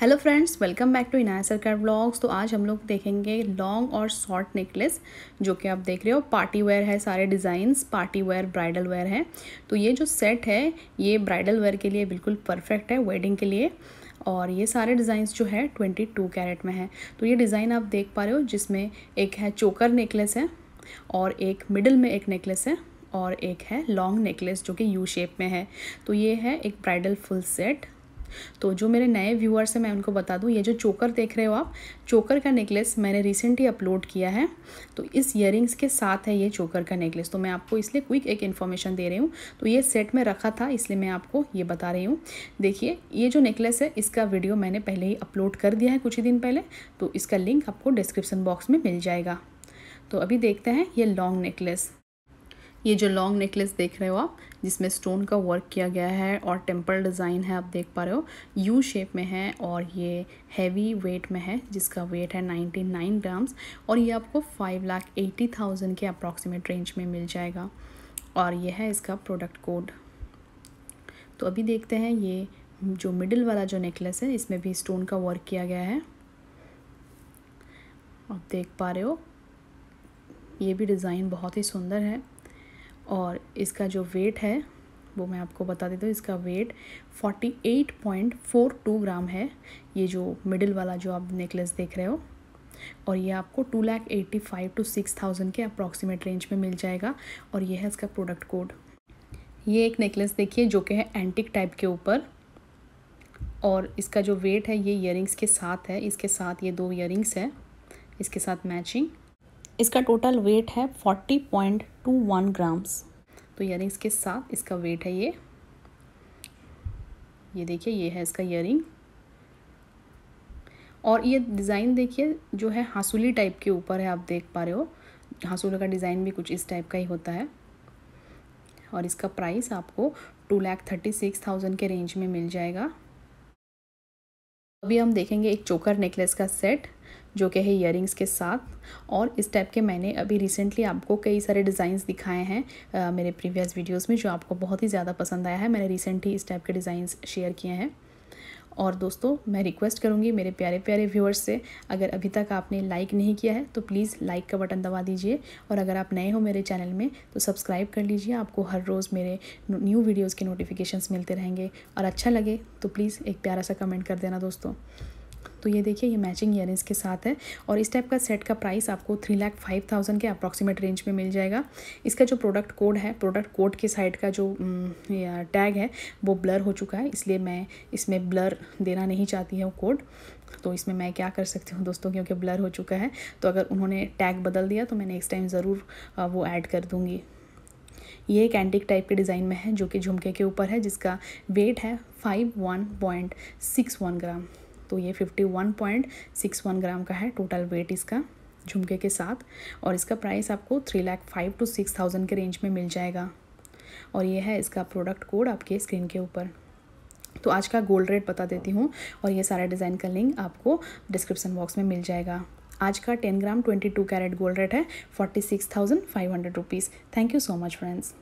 hello friends welcome back to Inaya Sarkar blogs तो आज हम लोग देखेंगे लॉन्ग और शॉर्ट नेकलेस जो कि आप देख रहे हो पार्टी वेयर है सारे designs party wear bridal wear है तो ये जो सेट है ये ब्राइडल वेयर के लिए बिल्कुल परफेक्ट है वेडिंग के लिए और ये सारे डिज़ाइंस जो है ट्वेंटी टू कैरेट में है तो ये डिज़ाइन आप देख पा रहे हो जिसमें एक है चोकर नेकलेस है और एक मिडल में एक नेकलेस है और एक है लॉन्ग नेकलेस जो कि यू शेप में है तो ये है एक ब्राइडल फुल सेट तो जो मेरे नए व्यूअर्स हैं मैं उनको बता दूँ ये जो चोकर देख रहे हो आप चोकर का नेकलेस मैंने रिसेंटली अपलोड किया है तो इस ईयरिंग्स के साथ है ये चोकर का नेकलेस तो मैं आपको इसलिए क्विक एक इन्फॉर्मेशन दे रही हूँ तो ये सेट में रखा था इसलिए मैं आपको ये बता रही हूँ देखिए ये जो नेकलेस है इसका वीडियो मैंने पहले ही अपलोड कर दिया है कुछ ही दिन पहले तो इसका लिंक आपको डिस्क्रिप्सन बॉक्स में मिल जाएगा तो अभी देखते हैं ये लॉन्ग नेकलेस ये जो लॉन्ग नेकलेस देख रहे हो आप जिसमें स्टोन का वर्क किया गया है और टेम्पल डिज़ाइन है आप देख पा रहे हो यू शेप में है और ये हैवी वेट में है जिसका वेट है 99 ग्राम्स और ये आपको फाइव लाख एटी थाउजेंड के अप्रॉक्सीमेट रेंज में मिल जाएगा और ये है इसका प्रोडक्ट कोड तो अभी देखते हैं ये जो मिडिल वाला जो नेकलेस है इसमें भी स्टोन का वर्क किया गया है आप देख पा रहे हो ये भी डिज़ाइन बहुत ही सुंदर है और इसका जो वेट है वो मैं आपको बता देता हूँ इसका वेट 48.42 ग्राम है ये जो मिडिल वाला जो आप नेकलेस देख रहे हो और ये आपको two lakh eighty five to six thousand के अप्रॉक्सीमेट रेंज में मिल जाएगा और ये है इसका प्रोडक्ट कोड ये एक नेकलेस देखिए जो कि है एंटिक टाइप के ऊपर और इसका जो वेट है ये इयरिंग्स के साथ है इसके साथ ये दो ईयरिंग्स है इसके साथ मैचिंग इसका टोटल वेट है forty point two one grams तो ईयर के साथ इसका वेट है ये ये देखिए ये है इसका ईयर और ये डिज़ाइन देखिए जो है हासूली टाइप के ऊपर है आप देख पा रहे हो हासूल का डिज़ाइन भी कुछ इस टाइप का ही होता है और इसका प्राइस आपको two lakh thirty six thousand के रेंज में मिल जाएगा अभी हम देखेंगे एक चोकर नेकलेस का सेट जो कि है ईयर के साथ और इस टाइप के मैंने अभी रिसेंटली आपको कई सारे डिज़ाइंस दिखाए हैं आ, मेरे प्रीवियस वीडियोस में जो आपको बहुत ही ज़्यादा पसंद आया है मैंने रिसेंटली इस टाइप के डिज़ाइंस शेयर किए हैं और दोस्तों मैं रिक्वेस्ट करूँगी मेरे प्यारे प्यारे व्यूअर्स से अगर अभी तक आपने लाइक नहीं किया है तो प्लीज़ लाइक का बटन दबा दीजिए और अगर आप नए हो मेरे चैनल में तो सब्सक्राइब कर लीजिए आपको हर रोज़ मेरे न्यू वीडियोज़ के नोटिफिकेशन मिलते रहेंगे और अच्छा लगे तो प्लीज़ एक प्यारा सा कमेंट कर देना दोस्तों तो ये देखिए ये मैचिंग ईयर के साथ है और इस टाइप का सेट का प्राइस आपको थ्री लाख फाइव थाउजेंड के अप्रॉक्सीमेट रेंज में मिल जाएगा इसका जो प्रोडक्ट कोड है प्रोडक्ट कोड के साइड का जो टैग है वो ब्लर हो चुका है इसलिए मैं इसमें ब्लर देना नहीं चाहती हूँ कोड तो इसमें मैं क्या कर सकती हूँ दोस्तों क्योंकि ब्लर हो चुका है तो अगर उन्होंने टैग बदल दिया तो मैं नेक्स्ट टाइम ज़रूर वो ऐड कर दूँगी ये एक एंटिक टाइप के डिज़ाइन में है जो कि झुमके के ऊपर है जिसका वेट है five one point six one gram तो ये 51.61 ग्राम का है टोटल वेट इसका झुमके के साथ और इसका प्राइस आपको three lakh five to six thousand के रेंज में मिल जाएगा और ये है इसका प्रोडक्ट कोड आपके स्क्रीन के ऊपर तो आज का गोल्ड रेट बता देती हूँ और ये सारा डिज़ाइन का लिंक आपको डिस्क्रिप्सन बॉक्स में मिल जाएगा आज का ten gram twenty two carat gold rate है forty six thousand five hundred rupees thank you so much friends